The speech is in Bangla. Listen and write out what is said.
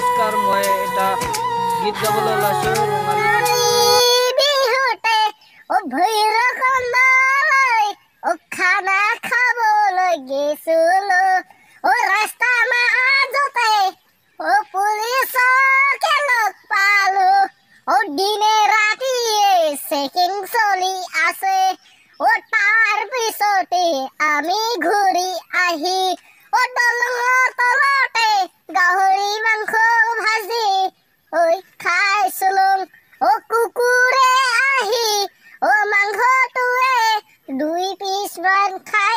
নমস্কার মই এটা গীত গাবলৈ ওলাইছোঁ বিহুতে খাবলৈ গৈছিলো ৰাস্তা লগ অ দিনে ৰাতিয়ে চেকিং চলি আছে অ আমি ঘূৰি আহি Run, cut.